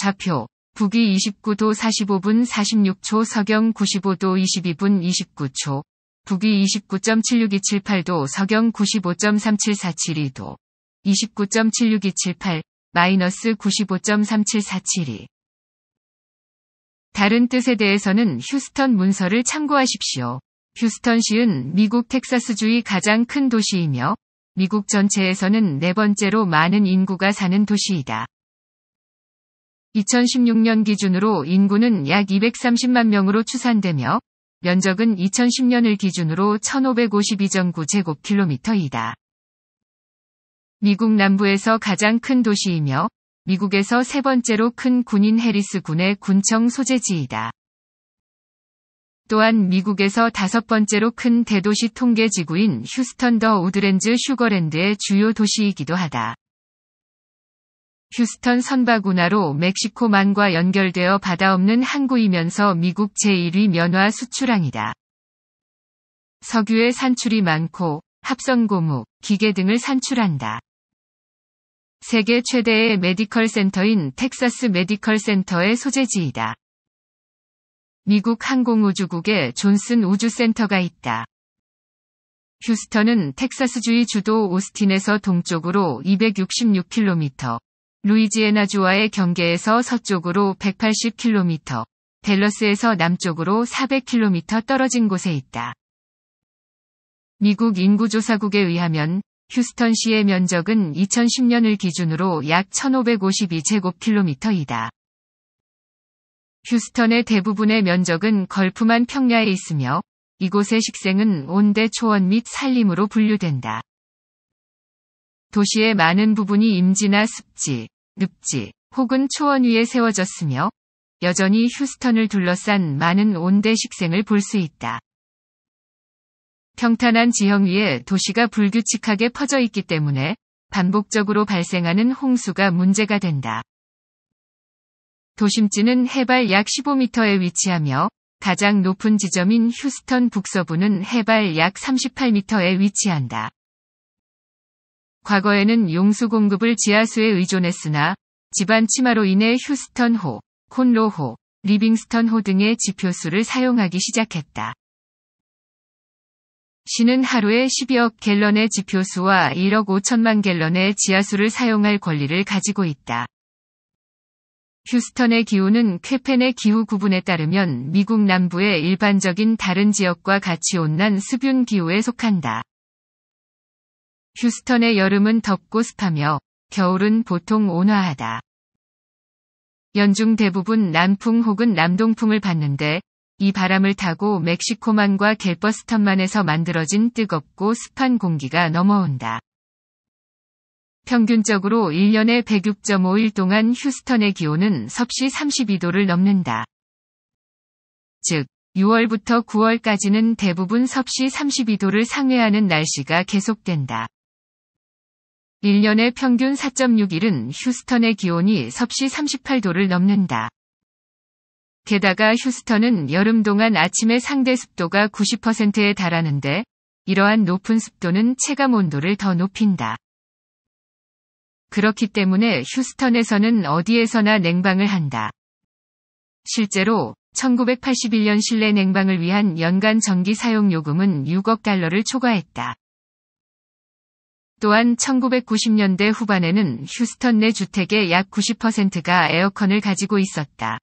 좌표, 북위 29도 45분 46초 서경 95도 22분 29초, 북위 29.76278도 서경 95.37472도, 29.76278, 마이너스 95.37472. 다른 뜻에 대해서는 휴스턴 문서를 참고하십시오. 휴스턴시은 미국 텍사스주의 가장 큰 도시이며 미국 전체에서는 네 번째로 많은 인구가 사는 도시이다. 2016년 기준으로 인구는 약 230만 명으로 추산되며 면적은 2010년을 기준으로 1 5 5 2 9 제곱킬로미터이다. 미국 남부에서 가장 큰 도시이며 미국에서 세 번째로 큰 군인 해리스 군의 군청 소재지이다. 또한 미국에서 다섯 번째로 큰 대도시 통계 지구인 휴스턴 더우드렌즈 슈거랜드의 주요 도시이기도 하다. 휴스턴 선박 운하로 멕시코만과 연결되어 바다 없는 항구이면서 미국 제1위 면화 수출항이다. 석유의 산출이 많고 합성 고무, 기계 등을 산출한다. 세계 최대의 메디컬 센터인 텍사스 메디컬 센터의 소재지이다. 미국 항공우주국의 존슨 우주센터가 있다. 휴스턴은 텍사스주의 주도 오스틴에서 동쪽으로 266km, 루이지애나주와의 경계에서 서쪽으로 180km, 델러스에서 남쪽으로 400km 떨어진 곳에 있다. 미국 인구조사국에 의하면 휴스턴시의 면적은 2010년을 기준으로 약 1552제곱킬로미터이다. 휴스턴의 대부분의 면적은 걸프만 평야에 있으며 이곳의 식생은 온대 초원 및 산림으로 분류된다. 도시의 많은 부분이 임지나 습지, 늪지 혹은 초원 위에 세워졌으며 여전히 휴스턴을 둘러싼 많은 온대 식생을 볼 수 있다. 평탄한 지형 위에 도시가 불규칙하게 퍼져 있기 때문에 반복적으로 발생하는 홍수가 문제가 된다. 도심지는 해발 약 15m에 위치하며 가장 높은 지점인 휴스턴 북서부는 해발 약 38m에 위치한다. 과거에는 용수 공급을 지하수에 의존했으나 집안 침하로 인해 휴스턴호, 콘로호, 리빙스턴호 등의 지표수를 사용하기 시작했다. 시는 하루에 12억 갤런의 지표수와 1억 5천만 갤런의 지하수를 사용할 권리를 가지고 있다. 휴스턴의 기후는 쾌펜의 기후 구분에 따르면 미국 남부의 일반적인 다른 지역과 같이 온난 습윤 기후에 속한다. 휴스턴의 여름은 덥고 습하며 겨울은 보통 온화하다. 연중 대부분 남풍 혹은 남동풍을 받는데 이 바람을 타고 멕시코만과 갤버스턴만에서 만들어진 뜨겁고 습한 공기가 넘어온다. 평균적으로 1년에 106.5일 동안 휴스턴의 기온은 섭씨 32도를 넘는다. 즉, 6월부터 9월까지는 대부분 섭씨 32도를 상회하는 날씨가 계속된다. 1년의 평균 4.6일은 휴스턴의 기온이 섭씨 38도를 넘는다. 게다가 휴스턴은 여름 동안 아침에 상대 습도가 90%에 달하는데 이러한 높은 습도는 체감 온도를 더 높인다. 그렇기 때문에 휴스턴에서는 어디에서나 냉방을 한다. 실제로 1981년 실내 냉방을 위한 연간 전기 사용 요금은 6억 달러를 초과했다. 또한 1990년대 후반에는 휴스턴 내 주택의 약 90%가 에어컨을 가지고 있었다.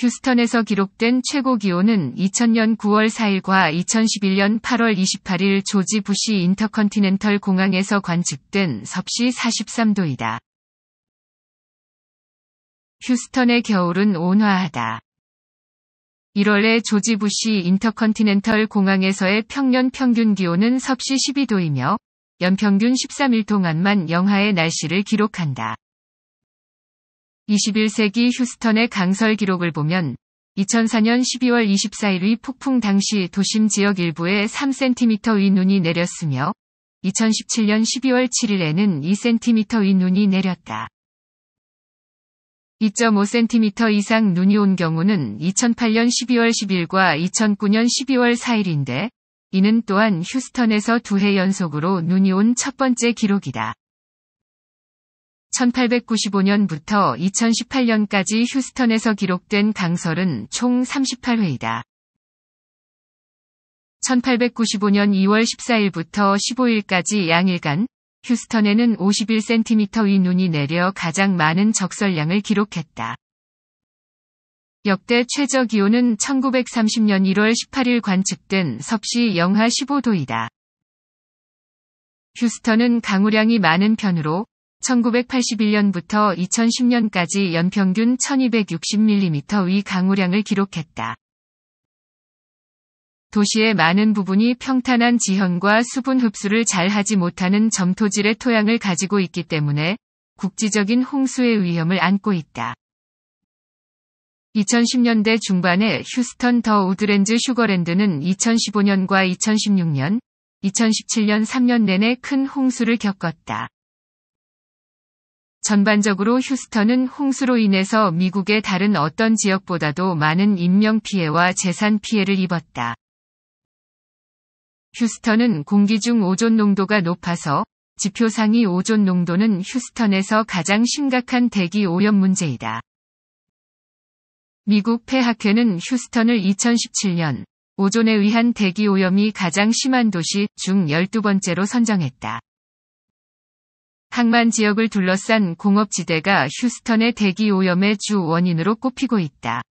휴스턴에서 기록된 최고 기온은 2000년 9월 4일과 2011년 8월 28일 조지 부시 인터컨티넨털 공항에서 관측된 섭씨 43도이다. 휴스턴의 겨울은 온화하다. 1월에 조지 부시 인터컨티넨털 공항에서의 평년 평균 기온은 섭씨 12도이며 연평균 13일 동안만 영하의 날씨를 기록한다. 21세기 휴스턴의 강설 기록을 보면 2004년 12월 24일의 폭풍 당시 도심 지역 일부에 3cm의 눈이 내렸으며 2017년 12월 7일에는 2cm의 눈이 내렸다. 2.5cm 이상 눈이 온 경우는 2008년 12월 10일과 2009년 12월 4일인데 이는 또한 휴스턴에서 두 해 연속으로 눈이 온 첫 번째 기록이다. 1895년부터 2018년까지 휴스턴에서 기록된 강설은 총 38회이다. 1895년 2월 14일부터 15일까지 양일간 휴스턴에는 51cm의 눈이 내려 가장 많은 적설량을 기록했다. 역대 최저 기온은 1930년 1월 18일 관측된 섭씨 영하 15도이다. 휴스턴은 강우량이 많은 편으로 1981년부터 2010년까지 연평균 1260mm의 강우량을 기록했다. 도시의 많은 부분이 평탄한 지형과 수분 흡수를 잘 하지 못하는 점토질의 토양을 가지고 있기 때문에 국지적인 홍수의 위험을 안고 있다. 2010년대 중반에 휴스턴 더 우드랜즈 슈거랜드는 2015년과 2016년, 2017년 3년 내내 큰 홍수를 겪었다. 전반적으로 휴스턴은 홍수로 인해서 미국의 다른 어떤 지역보다도 많은 인명피해와 재산 피해를 입었다. 휴스턴은 공기 중 오존 농도가 높아서 지표 상위 오존 농도는 휴스턴에서 가장 심각한 대기 오염 문제이다. 미국 폐학회는 휴스턴을 2017년 오존에 의한 대기 오염이 가장 심한 도시 중 12번째로 선정했다. 항만 지역을 둘러싼 공업지대가 휴스턴의 대기 오염의 주 원인으로 꼽히고 있다.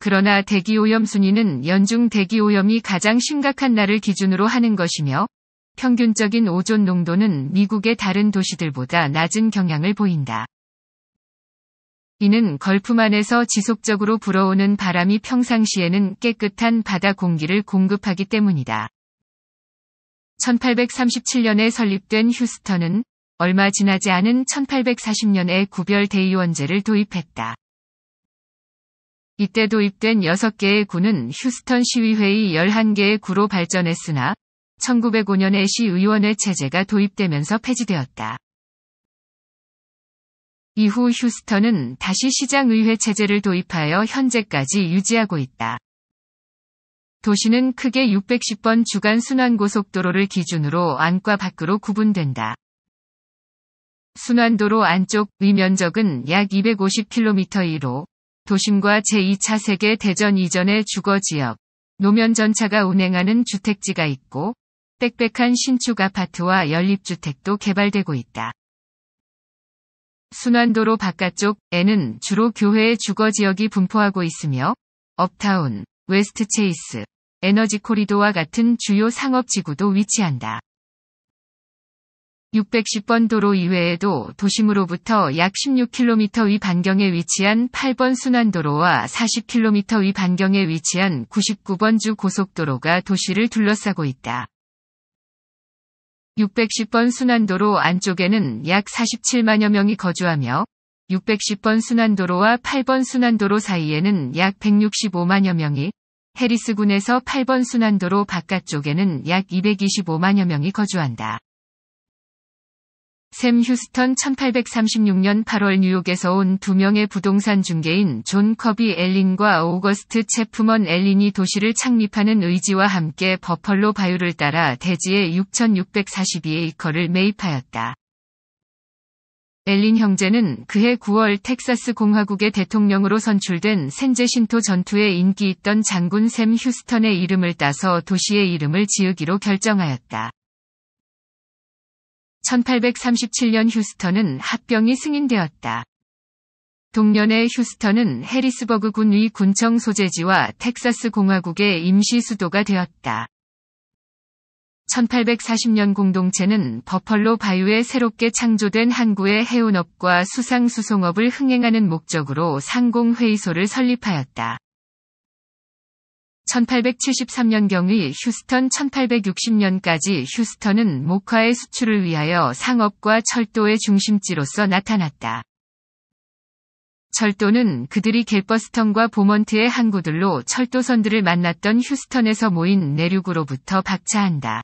그러나 대기오염 순위는 연중 대기오염이 가장 심각한 날을 기준으로 하는 것이며 평균적인 오존 농도는 미국의 다른 도시들보다 낮은 경향을 보인다. 이는 걸프만에서 지속적으로 불어오는 바람이 평상시에는 깨끗한 바다 공기를 공급하기 때문이다. 1837년에 설립된 휴스턴은 얼마 지나지 않은 1840년에 구별 대의원제를 도입했다. 이때 도입된 6개의 구는 휴스턴 시위회의 11개의 구로 발전했으나 1905년에 시의원의 체제가 도입되면서 폐지되었다. 이후 휴스턴은 다시 시장의회 체제를 도입하여 현재까지 유지하고 있다. 도시는 크게 610번 주간 순환고속도로를 기준으로 안과 밖으로 구분된다. 순환도로 안쪽 위면적은약 250km이로 도심과 제2차 세계 대전 이전의 주거 지역, 노면 전차가 운행하는 주택지가 있고, 빽빽한 신축 아파트와 연립주택도 개발되고 있다. 순환도로 바깥쪽에는 주로 교회의 주거 지역이 분포하고 있으며, 업타운, 웨스트 체이스, 에너지 코리도와 같은 주요 상업 지구도 위치한다. 610번 도로 이외에도 도심으로부터 약 16km 위 반경에 위치한 8번 순환도로와 40km 위 반경에 위치한 99번 주 고속도로가 도시를 둘러싸고 있다. 610번 순환도로 안쪽에는 약 47만여 명이 거주하며 610번 순환도로와 8번 순환도로 사이에는 약 165만여 명이 해리스군에서 8번 순환도로 바깥쪽에는 약 225만여 명이 거주한다. 샘 휴스턴 1836년 8월 뉴욕에서 온 두 명의 부동산 중개인 존 커비 엘린과 오거스트 체프먼 엘린이 도시를 창립하는 의지와 함께 버펄로 바유를 따라 대지의 6,642에이커를 매입하였다. 엘린 형제는 그해 9월 텍사스 공화국의 대통령으로 선출된 센제신토 전투에 인기 있던 장군 샘 휴스턴의 이름을 따서 도시의 이름을 지으기로 결정하였다. 1837년 휴스턴은 합병이 승인되었다. 동년에 휴스턴은 해리스버그 군위 군청 소재지와 텍사스 공화국의 임시 수도가 되었다. 1840년 공동체는 버펄로 바유에 새롭게 창조된 항구의 해운업과 수상수송업을 흥행하는 목적으로 상공회의소를 설립하였다. 1873년경의 휴스턴 1860년까지 휴스턴은 목화의 수출을 위하여 상업과 철도의 중심지로서 나타났다. 철도는 그들이 갤버스턴과 보먼트의 항구들로 철도선들을 만났던 휴스턴에서 모인 내륙으로부터 박차한다.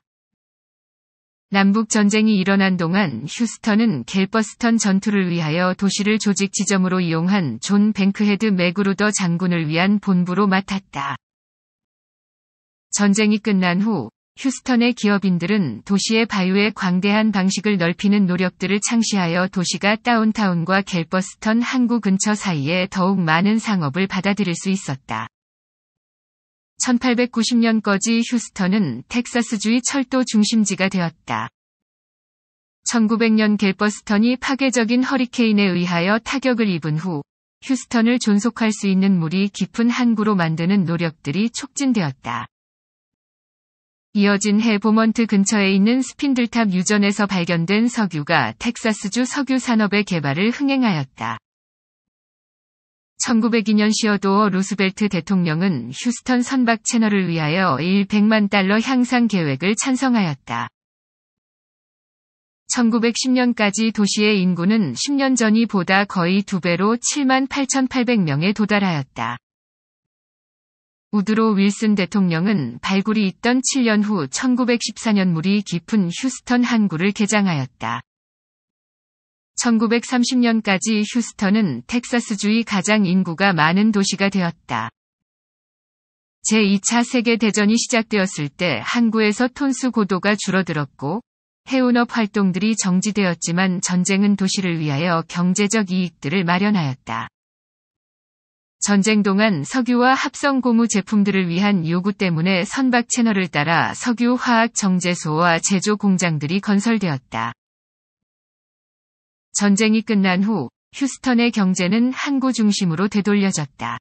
남북 전쟁이 일어난 동안 휴스턴은 갤버스턴 전투를 위하여 도시를 조직 지점으로 이용한 존 뱅크헤드 맥그루더 장군을 위한 본부로 맡았다. 전쟁이 끝난 후 휴스턴의 기업인들은 도시의 바유의 광대한 방식을 넓히는 노력들을 창시하여 도시가 다운타운과 갤버스턴 항구 근처 사이에 더욱 많은 상업을 받아들일 수 있었다. 1890년까지 휴스턴은 텍사스주의 철도 중심지가 되었다. 1900년 갤버스턴이 파괴적인 허리케인에 의하여 타격을 입은 후 휴스턴을 존속할 수 있는 물이 깊은 항구로 만드는 노력들이 촉진되었다. 이어진 해 보먼트 근처에 있는 스핀들탑 유전에서 발견된 석유가 텍사스주 석유 산업의 개발을 흥행하였다. 1902년 시어도어 루스벨트 대통령은 휴스턴 선박 채널을 위하여 1 100만 달러 향상 계획을 찬성하였다. 1910년까지 도시의 인구는 10년 전이 보다 거의 두배로7만 8,800명에 도달하였다. 우드로 윌슨 대통령은 발굴이 있던 7년 후 1914년 물이 깊은 휴스턴 항구를 개장하였다. 1930년까지 휴스턴은 텍사스주의 가장 인구가 많은 도시가 되었다. 제2차 세계대전이 시작되었을 때 항구에서 톤수 고도가 줄어들었고 해운업 활동들이 정지되었지만 전쟁은 도시를 위하여 경제적 이익들을 마련하였다. 전쟁 동안 석유와 합성 고무 제품들을 위한 요구 때문에 선박 채널을 따라 석유 화학 정제소와 제조 공장들이 건설되었다. 전쟁이 끝난 후 휴스턴의 경제는 항구 중심으로 되돌려졌다.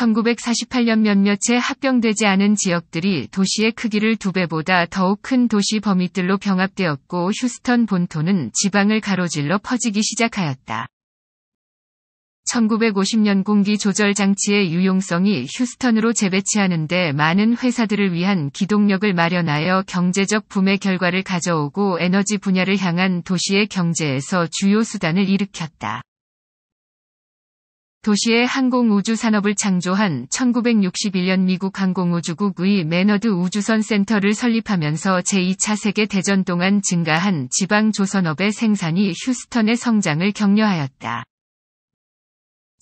1948년 몇몇 의 합병되지 않은 지역들이 도시의 크기를 두 배보다 더욱 큰 도시 범위들로 병합되었고 휴스턴 본토는 지방을 가로질러 퍼지기 시작하였다. 1950년 공기 조절 장치의 유용성이 휴스턴으로 재배치하는데 많은 회사들을 위한 기동력을 마련하여 경제적 붐의 결과를 가져오고 에너지 분야를 향한 도시의 경제에서 주요 수단을 일으켰다. 도시의 항공우주 산업을 창조한 1961년 미국 항공우주국의 매너드 우주선 센터를 설립하면서 제2차 세계대전 동안 증가한 지방 조선업의 생산이 휴스턴의 성장을 격려하였다.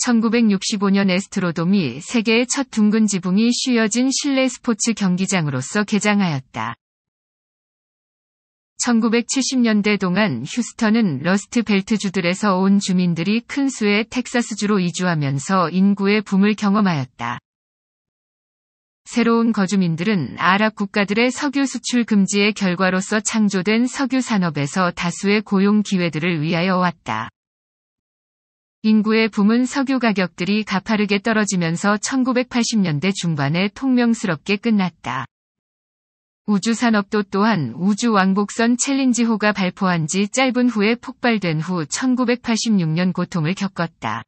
1965년 에스트로돔이 세계의 첫 둥근 지붕이 씌어진 실내 스포츠 경기장으로서 개장하였다. 1970년대 동안 휴스턴은 러스트 벨트주들에서 온 주민들이 큰 수의 텍사스주로 이주하면서 인구의 붐을 경험하였다. 새로운 거주민들은 아랍 국가들의 석유 수출 금지의 결과로서 창조된 석유 산업에서 다수의 고용 기회들을 위하여 왔다. 인구의 붐은 석유 가격들이 가파르게 떨어지면서 1980년대 중반에 통명스럽게 끝났다. 우주산업도 또한 우주왕복선 챌린지호가 발포한 지 짧은 후에 폭발된 후 1986년 고통을 겪었다.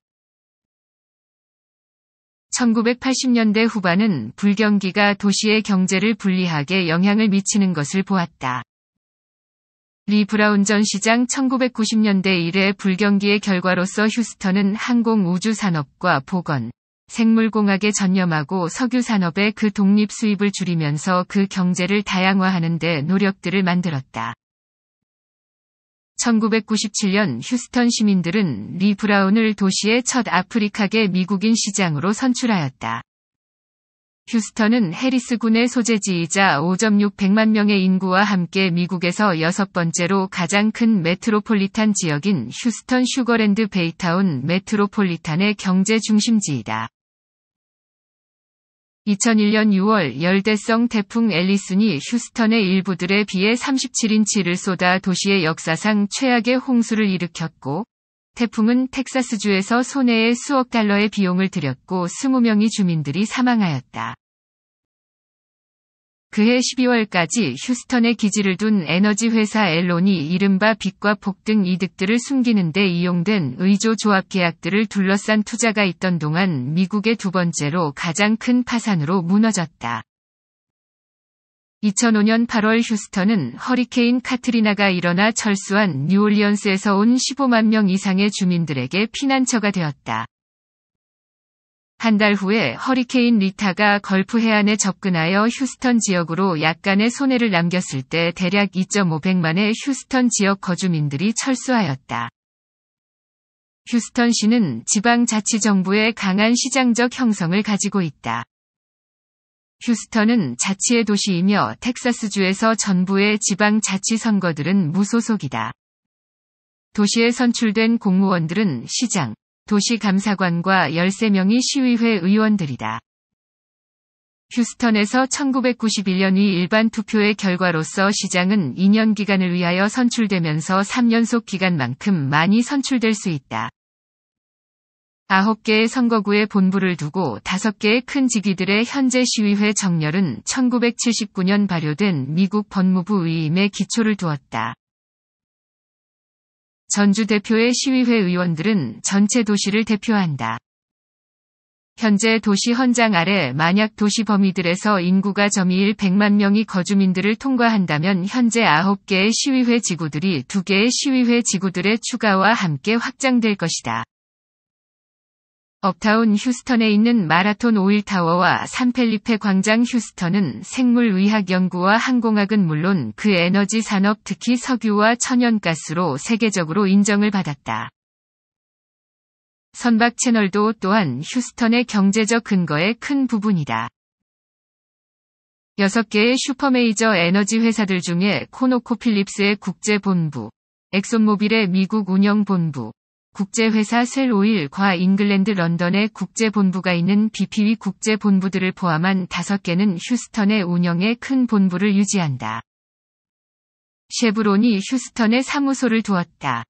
1980년대 후반은 불경기가 도시의 경제를 불리하게 영향을 미치는 것을 보았다. 리 브라운 전 시장 1990년대 이래 불경기의 결과로서 휴스턴은 항공 우주 산업과 보건, 생물공학에 전념하고 석유 산업의 그 독립 수입을 줄이면서 그 경제를 다양화하는 데 노력들을 만들었다. 1997년 휴스턴 시민들은 리 브라운을 도시의 첫 아프리카계 미국인 시장으로 선출하였다. 휴스턴은 해리스군의 소재지이자 5.6백만 명의 인구와 함께 미국에서 여섯 번째로 가장 큰 메트로폴리탄 지역인 휴스턴 슈거랜드 베이타운 메트로폴리탄의 경제 중심지이다. 2001년 6월 열대성 태풍 앨리슨이 휴스턴의 일부들에 비해 37인치를 쏟아 도시의 역사상 최악의 홍수를 일으켰고 태풍은 텍사스주에서 손해의 수억 달러의 비용을 들였고 20명의 주민들이 사망하였다. 그해 12월까지 휴스턴에 기지를 둔 에너지 회사 엘론이 이른바 빛과폭등 이득들을 숨기는 데 이용된 의조 조합 계약들을 둘러싼 투자가 있던 동안 미국의 두 번째로 가장 큰 파산으로 무너졌다. 2005년 8월 휴스턴은 허리케인 카트리나가 일어나 철수한 뉴올리언스에서 온 15만 명 이상의 주민들에게 피난처가 되었다. 한 달 후에 허리케인 리타가 걸프 해안에 접근하여 휴스턴 지역으로 약간의 손해를 남겼을 때 대략 2.5백만의 휴스턴 지역 거주민들이 철수하였다. 휴스턴시는 지방자치정부의 강한 시장적 형성을 가지고 있다. 휴스턴은 자치의 도시이며 텍사스주에서 전부의 지방 자치 선거들은 무소속이다. 도시에 선출된 공무원들은 시장, 도시감사관과 13명이 시위회 의원들이다. 휴스턴에서 1991년 이 일반 투표의 결과로서 시장은 2년 기간을 위하여 선출되면서 3년속 기간만큼 많이 선출될 수 있다. 아홉 개의 선거구에 본부를 두고 다섯 개의 큰 지기들의 현재 시위회 정렬은 1979년 발효된 미국 법무부 의임에 기초를 두었다. 전주 대표의 시위회 의원들은 전체 도시를 대표한다. 현재 도시 헌장 아래 만약 도시 범위들에서 인구가 점이일 100만 명이 거주민들을 통과한다면 현재 9개의 시위회 지구들이 2개의 시위회 지구들의 추가와 함께 확장될 것이다. 업타운 휴스턴에 있는 마라톤 오일 타워와 산펠리페 광장 휴스턴은 생물의학 연구와 항공학은 물론 그 에너지 산업 특히 석유와 천연가스로 세계적으로 인정을 받았다. 선박 채널도 또한 휴스턴의 경제적 근거의 큰 부분이다. 6개의 슈퍼메이저 에너지 회사들 중에 코노코필립스의 국제본부, 엑손모빌의 미국 운영본부, 국제회사 셀오일과 잉글랜드 런던의 국제본부가 있는 BP위 국제본부들을 포함한 5개는 휴스턴의 운영에 큰 본부를 유지한다. 쉐브론이 휴스턴에 사무소를 두었다.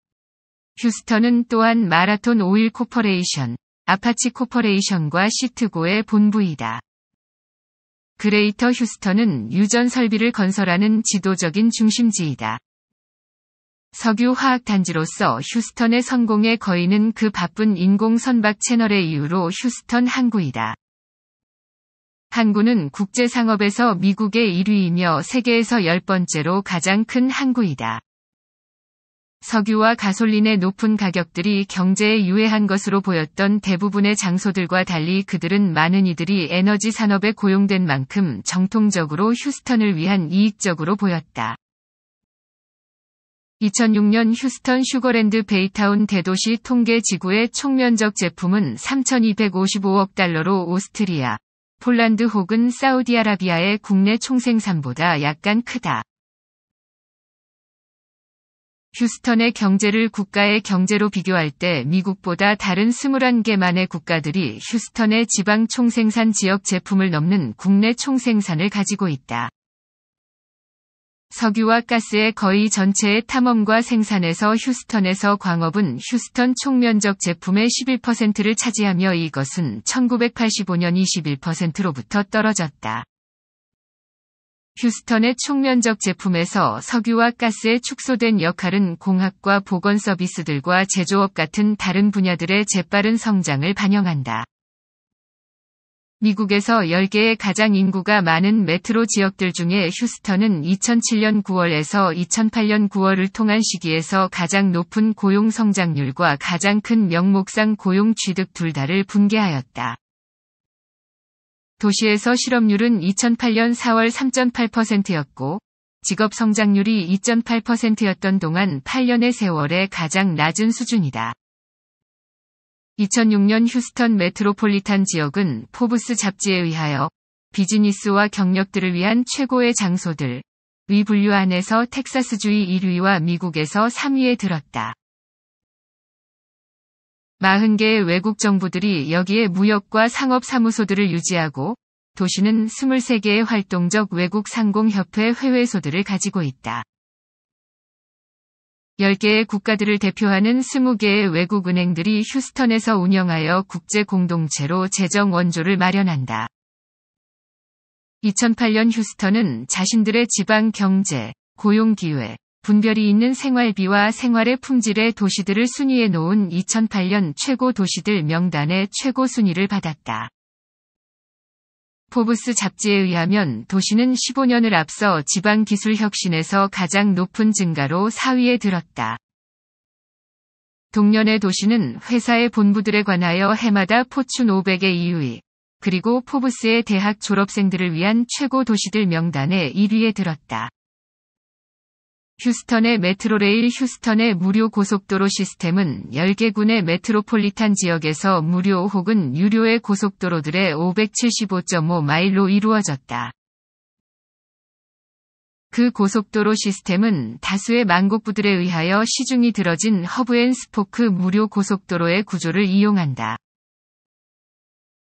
휴스턴은 또한 마라톤 오일 코퍼레이션, 아파치 코퍼레이션과 시트고의 본부이다. 그레이터 휴스턴은 유전 설비를 건설하는 지도적인 중심지이다. 석유화학 단지로서 휴스턴의 성공에 거의는 그 바쁜 인공선박 채널의 이유로 휴스턴 항구이다. 항구는 국제 상업에서 미국의 1위이며 세계에서 10번째로 가장 큰 항구이다. 석유와 가솔린의 높은 가격들이 경제에 유해한 것으로 보였던 대부분의 장소들과 달리 그들은 많은 이들이 에너지 산업에 고용된 만큼 정통적으로 휴스턴을 위한 이익적으로 보였다. 2006년 휴스턴 슈거랜드 베이타운 대도시 통계 지구의 총면적 제품은 3,255억 달러로 오스트리아, 폴란드 혹은 사우디아라비아의 국내 총생산보다 약간 크다. 휴스턴의 경제를 국가의 경제로 비교할 때 미국보다 다른 21개만의 국가들이 휴스턴의 지방 총생산 지역 제품을 넘는 국내 총생산을 가지고 있다. 석유와 가스의 거의 전체의 탐험과 생산에서 휴스턴에서 광업은 휴스턴 총면적 제품의 11%를 차지하며 이것은 1985년 21%로부터 떨어졌다. 휴스턴의 총면적 제품에서 석유와 가스의 축소된 역할은 공학과 보건 서비스들과 제조업 같은 다른 분야들의 재빠른 성장을 반영한다. 미국에서 10개의 가장 인구가 많은 메트로 지역들 중에 휴스턴은 2007년 9월에서 2008년 9월을 통한 시기에서 가장 높은 고용 성장률과 가장 큰 명목상 고용 취득 둘 다를 분개하였다. 도시에서 실업률은 2008년 4월 3.8%였고, 직업 성장률이 2.8%였던 동안 8년의 세월에 가장 낮은 수준이다. 2006년 휴스턴 메트로폴리탄 지역은 포브스 잡지에 의하여 비즈니스와 경력들을 위한 최고의 장소들 위 분류 안에서 텍사스주의 1위와 미국에서 3위에 들었다. 40개의 외국 정부들이 여기에 무역과 상업 사무소들을 유지하고 도시는 23개의 활동적 외국 상공협회 회외소들을 가지고 있다. 10개의 국가들을 대표하는 20개의 외국 은행들이 휴스턴에서 운영하여 국제 공동체로 재정 원조를 마련한다. 2008년 휴스턴은 자신들의 지방 경제, 고용 기회, 분별이 있는 생활비와 생활의 품질의 도시들을 순위에 놓은 2008년 최고 도시들 명단의 최고 순위를 받았다. 포브스 잡지에 의하면 도시는 15년을 앞서 지방 기술 혁신에서 가장 높은 증가로 4위에 들었다. 동년의 도시는 회사의 본부들에 관하여 해마다 포춘 500의 2위, 그리고 포브스의 대학 졸업생들을 위한 최고 도시들 명단에 1위에 들었다. 휴스턴의 메트로레일 휴스턴의 무료 고속도로 시스템은 10개군의 메트로폴리탄 지역에서 무료 혹은 유료의 고속도로들의 575.5마일로 이루어졌다. 그 고속도로 시스템은 다수의 망곡부들에 의하여 시중이 들어진 허브앤스포크 무료 고속도로의 구조를 이용한다.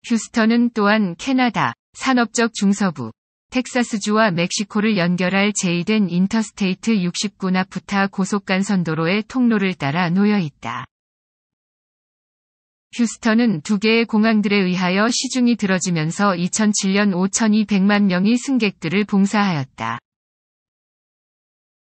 휴스턴은 또한 캐나다 산업적 중서부 텍사스주와 멕시코를 연결할 제이된 인터스테이트 69나프타 고속간선도로의 통로를 따라 놓여 있다. 휴스턴은 두 개의 공항들에 의하여 시중이 들어지면서 2007년 5,200만 명의 승객들을 봉사하였다.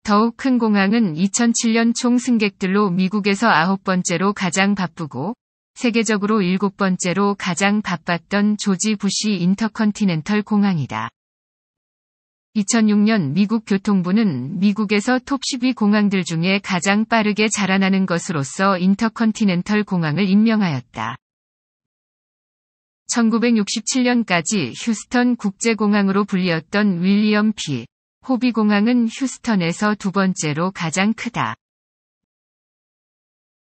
더욱 큰 공항은 2007년 총 승객들로 미국에서 아홉 번째로 가장 바쁘고 세계적으로 일곱 번째로 가장 바빴던 조지 부시 인터컨티넨털 공항이다. 2006년 미국 교통부는 미국에서 톱1 2 공항들 중에 가장 빠르게 자라나는 것으로서 인터컨티넨털 공항을 임명하였다. 1967년까지 휴스턴 국제공항으로 불리었던 윌리엄 P. 호비공항은 휴스턴에서 두 번째로 가장 크다.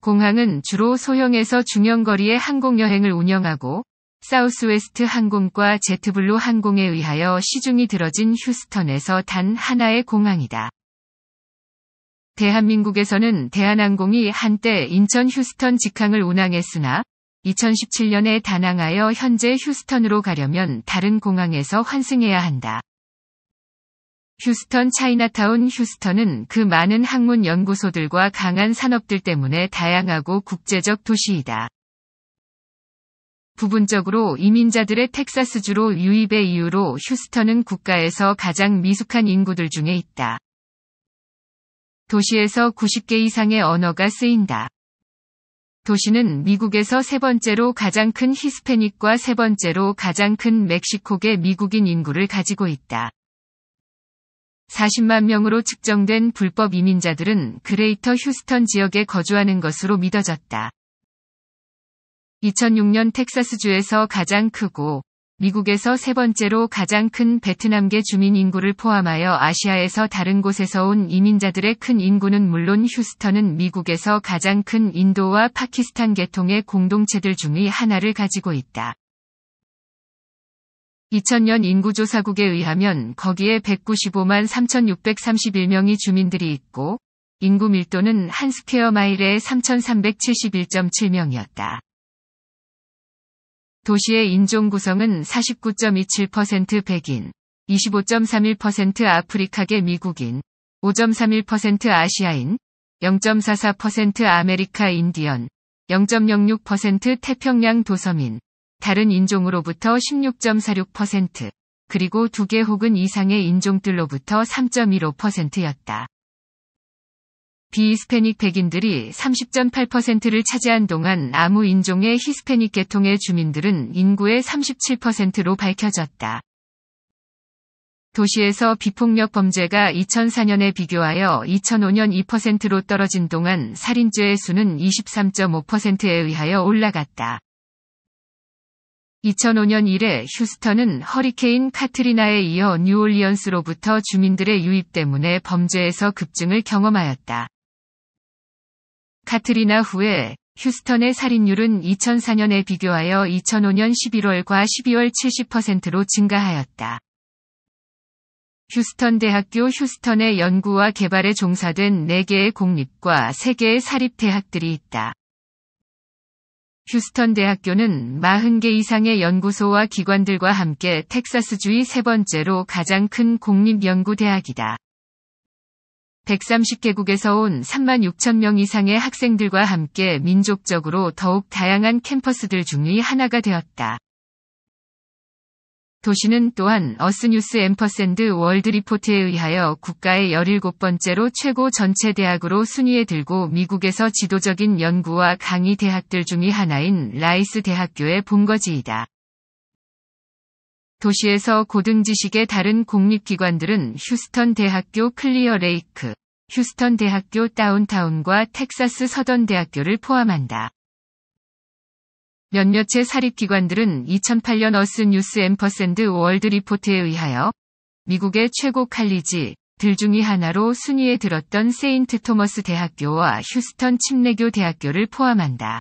공항은 주로 소형에서 중형거리의 항공여행을 운영하고 사우스웨스트 항공과 제트블루 항공에 의하여 시중이 들어진 휴스턴에서 단 하나의 공항이다. 대한민국에서는 대한항공이 한때 인천 휴스턴 직항을 운항했으나 2017년에 단항하여 현재 휴스턴으로 가려면 다른 공항에서 환승해야 한다. 휴스턴 차이나타운 휴스턴은 그 많은 학문 연구소들과 강한 산업들 때문에 다양하고 국제적 도시이다. 부분적으로 이민자들의 텍사스주로 유입의 이유로 휴스턴은 국가에서 가장 미숙한 인구들 중에 있다. 도시에서 90개 이상의 언어가 쓰인다. 도시는 미국에서 세 번째로 가장 큰 히스패닉과 세 번째로 가장 큰 멕시코계 미국인 인구를 가지고 있다. 40만 명으로 측정된 불법 이민자들은 그레이터 휴스턴 지역에 거주하는 것으로 믿어졌다. 2006년 텍사스주에서 가장 크고 미국에서 세 번째로 가장 큰 베트남계 주민 인구를 포함하여 아시아에서 다른 곳에서 온 이민자들의 큰 인구는 물론 휴스턴은 미국에서 가장 큰 인도와 파키스탄 계통의 공동체들 중의 하나를 가지고 있다. 2000년 인구조사국에 의하면 거기에 195만 3631명의 주민들이 있고 인구 밀도는 한 스퀘어 마일에 3371.7명이었다. 도시의 인종 구성은 49.27% 백인, 25.31% 아프리카계 미국인, 5.31% 아시아인, 0.44% 아메리카 인디언, 0.06% 태평양 도서민, 다른 인종으로부터 16.46%, 그리고 두 개 혹은 이상의 인종들로부터 3.15%였다. 비히스패닉 백인들이 30.8%를 차지한 동안 아무 인종의 히스패닉 계통의 주민들은 인구의 37%로 밝혀졌다. 도시에서 비폭력 범죄가 2004년에 비교하여 2005년 2%로 떨어진 동안 살인죄의 수는 23.5%에 의하여 올라갔다. 2005년 이래 휴스턴은 허리케인 카트리나에 이어 뉴올리언스로부터 주민들의 유입 때문에 범죄에서 급증을 경험하였다. 카트리나 후에 휴스턴의 살인율은 2004년에 비교하여 2005년 11월과 12월 70%로 증가하였다. 휴스턴 대학교 휴스턴의 연구와 개발에 종사된 4개의 공립과 3개의 사립대학들이 있다. 휴스턴 대학교는 40개 이상의 연구소와 기관들과 함께 텍사스주의 세 번째로 가장 큰 공립연구대학이다. 130개국에서 온 3만 6천 명 이상의 학생들과 함께 민족적으로 더욱 다양한 캠퍼스들 중의 하나가 되었다. 도시는 또한 어스뉴스 앰퍼샌드 월드리포트에 의하여 국가의 17번째로 최고 전체 대학으로 순위에 들고 미국에서 지도적인 연구와 강의 대학들 중의 하나인 라이스 대학교의 본거지이다. 도시에서 고등 지식의 다른 공립기관들은 휴스턴 대학교 클리어 레이크, 휴스턴 대학교 다운타운과 텍사스 서던 대학교를 포함한다. 몇몇의 사립기관들은 2008년 어스 뉴스 앰퍼샌드 월드 리포트에 의하여 미국의 최고 칼리지, 들 중의 하나로 순위에 들었던 세인트 토머스 대학교와 휴스턴 침례교 대학교를 포함한다.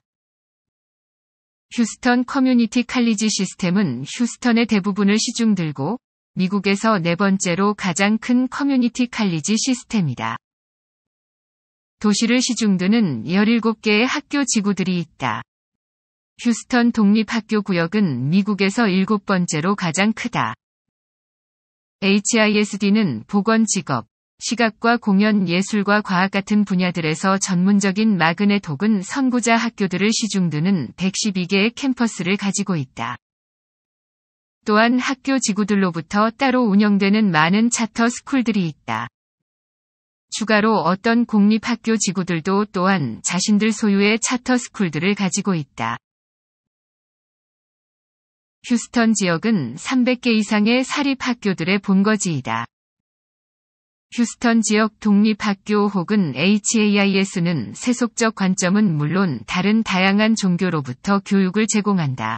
휴스턴 커뮤니티 칼리지 시스템은 휴스턴의 대부분을 시중들고 미국에서 네 번째로 가장 큰 커뮤니티 칼리지 시스템이다. 도시를 시중드는 17개의 학교 지구들이 있다. 휴스턴 독립학교 구역은 미국에서 일곱 번째로 가장 크다. HISD는 보건 직업, 시각과 공연 예술과 과학 같은 분야들에서 전문적인 마그넷 혹은 선구자 학교들을 시중드는 112개의 캠퍼스를 가지고 있다. 또한 학교 지구들로부터 따로 운영되는 많은 차터 스쿨들이 있다. 추가로 어떤 공립학교 지구들도 또한 자신들 소유의 차터 스쿨들을 가지고 있다. 휴스턴 지역은 300개 이상의 사립 학교들의 본거지이다. 휴스턴 지역 독립학교 혹은 HAIS는 세속적 관점은 물론 다른 다양한 종교로부터 교육을 제공한다.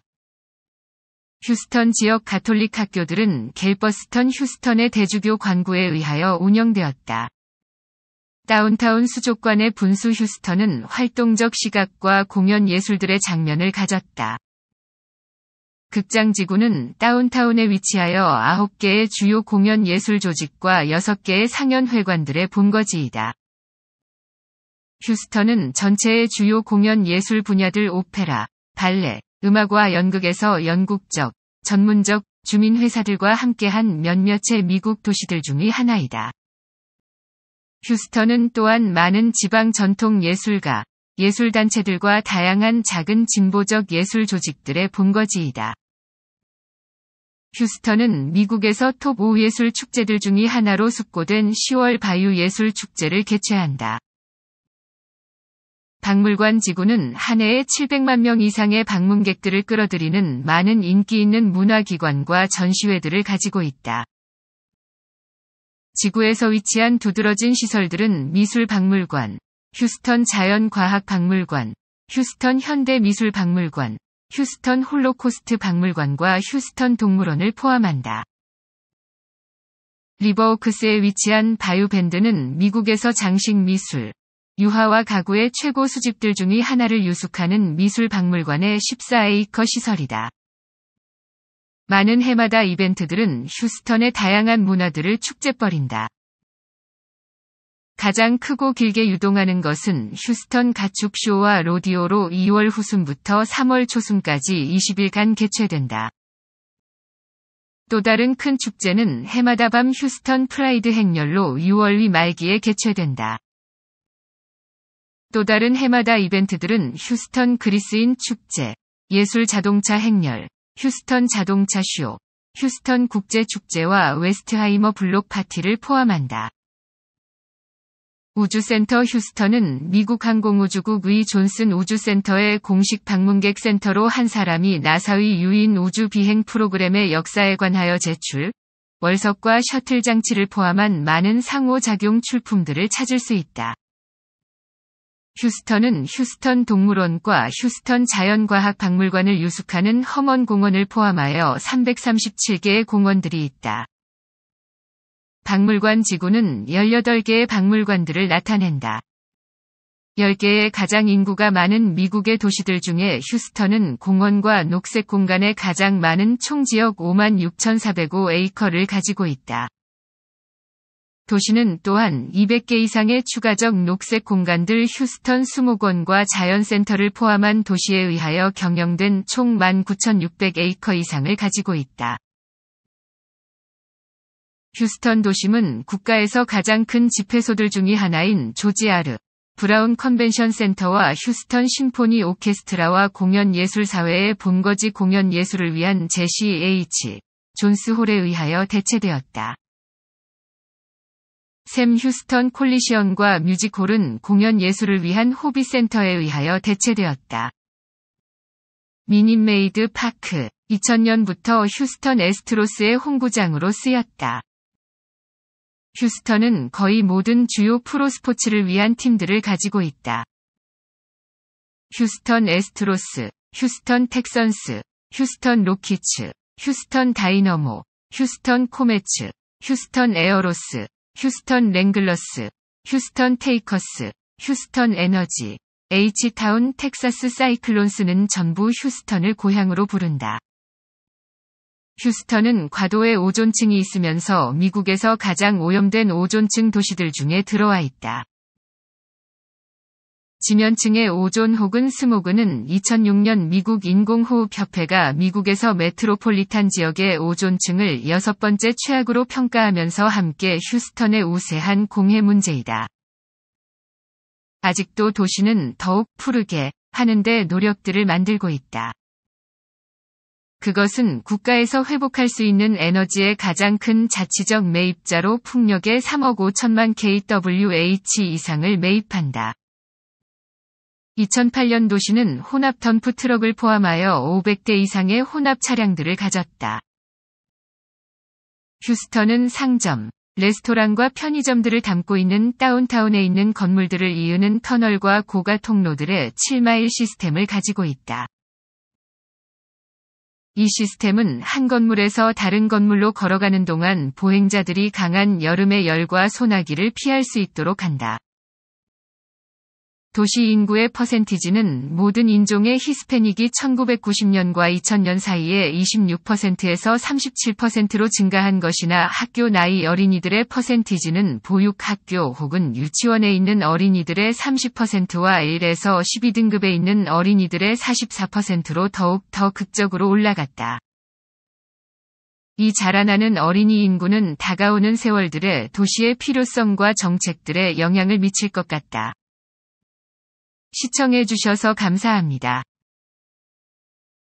휴스턴 지역 가톨릭 학교들은 갤버스턴 휴스턴의 대주교 광구에 의하여 운영되었다. 다운타운 수족관의 분수 휴스턴은 활동적 시각과 공연 예술들의 장면을 가졌다. 극장 지구는 다운타운에 위치하여 9개의 주요 공연 예술 조직과 6개의 상연회관들의 본거지이다. 휴스턴은 전체의 주요 공연 예술 분야들 오페라, 발레, 음악과 연극에서 영국적, 전문적 주민회사들과 함께한 몇몇의 미국 도시들 중의 하나이다. 휴스턴은 또한 많은 지방 전통 예술가, 예술단체들과 다양한 작은 진보적 예술 조직들의 본거지이다. 휴스턴은 미국에서 톱 5 예술 축제들 중의 하나로 숙고된 10월 바유 예술 축제를 개최한다. 박물관 지구는 한 해에 700만 명 이상의 방문객들을 끌어들이는 많은 인기 있는 문화기관과 전시회들을 가지고 있다. 지구에서 위치한 두드러진 시설들은 미술박물관, 휴스턴 자연과학박물관, 휴스턴 현대미술박물관, 휴스턴 홀로코스트 박물관과 휴스턴 동물원을 포함한다. 리버오크스에 위치한 바유밴드는 미국에서 장식 미술, 유화와 가구의 최고 수집들 중의 하나를 유숙하는 미술 박물관의 14에이커 시설이다. 많은 해마다 이벤트들은 휴스턴의 다양한 문화들을 축제벌인다. 가장 크고 길게 유동하는 것은 휴스턴 가축쇼와 로디오로 2월 후순부터 3월 초순까지 20일간 개최된다. 또 다른 큰 축제는 해마다 밤 휴스턴 프라이드 행렬로 6월 위 말기에 개최된다. 또 다른 해마다 이벤트들은 휴스턴 그리스인 축제, 예술 자동차 행렬, 휴스턴 자동차 쇼, 휴스턴 국제 축제와 웨스트하이머 블록 파티를 포함한다. 우주센터 휴스턴은 미국 항공우주국위 존슨 우주센터의 공식 방문객 센터로 한 사람이 나사의 유인 우주 비행 프로그램의 역사에 관하여 제출, 월석과 셔틀 장치를 포함한 많은 상호작용 출품들을 찾을 수 있다. 휴스턴은 휴스턴 동물원과 휴스턴 자연과학 박물관을 유숙하는 험원 공원을 포함하여 337개의 공원들이 있다. 박물관 지구는 18개의 박물관들을 나타낸다. 10개의 가장 인구가 많은 미국의 도시들 중에 휴스턴은 공원과 녹색 공간에 가장 많은 총 지역 56,405에이커를 가지고 있다. 도시는 또한 200개 이상의 추가적 녹색 공간들 휴스턴 수목원과 자연센터를 포함한 도시에 의하여 경영된 총 19,600에이커 이상을 가지고 있다. 휴스턴 도심은 국가에서 가장 큰 집회소들 중의 하나인 조지아르 브라운 컨벤션 센터와 휴스턴 심포니 오케스트라와 공연예술사회의 본거지 공연예술을 위한 제시H. 존스홀에 의하여 대체되었다. 샘 휴스턴 콜리시언과 뮤지콜은 공연예술을 위한 호비센터에 의하여 대체되었다. 미니메이드 파크 2000년부터 휴스턴 에스트로스의 홍구장으로 쓰였다. 휴스턴은 거의 모든 주요 프로스포츠를 위한 팀들을 가지고 있다. 휴스턴 에스트로스, 휴스턴 텍선스, 휴스턴 로키츠, 휴스턴 다이너모, 휴스턴 코메츠, 휴스턴 에어로스, 휴스턴 랭글러스, 휴스턴 테이커스, 휴스턴 에너지, H타운 텍사스 사이클론스는 전부 휴스턴을 고향으로 부른다. 휴스턴은 과도의 오존층이 있으면서 미국에서 가장 오염된 오존층 도시들 중에 들어와 있다. 지면층의 오존 혹은 스모그는 2006년 미국 인공호흡협회가 미국에서 메트로폴리탄 지역의 오존층을 여섯 번째 최악으로 평가하면서 함께 휴스턴의 우세한 공해 문제이다. 아직도 도시는 더욱 푸르게 하는데 노력들을 만들고 있다. 그것은 국가에서 회복할 수 있는 에너지의 가장 큰 자치적 매입자로 풍력의 3억 5천만 kWh 이상을 매입한다. 2008년 도시는 혼합 덤프 트럭을 포함하여 500대 이상의 혼합 차량들을 가졌다. 휴스턴은 상점, 레스토랑과 편의점들을 담고 있는 다운타운에 있는 건물들을 이으는 터널과 고가 통로들의 7마일 시스템을 가지고 있다. 이 시스템은 한 건물에서 다른 건물로 걸어가는 동안 보행자들이 강한 여름의 열과 소나기를 피할 수 있도록 한다. 도시 인구의 퍼센티지는 모든 인종의 히스패닉이 1990년과 2000년 사이에 26%에서 37%로 증가한 것이나 학교 나이 어린이들의 퍼센티지는 보육학교 혹은 유치원에 있는 어린이들의 30%와 1에서 12등급에 있는 어린이들의 44%로 더욱 더 극적으로 올라갔다. 이 자라나는 어린이 인구는 다가오는 세월들의 도시의 필요성과 정책들에 영향을 미칠 것 같다. 시청해주셔서 감사합니다.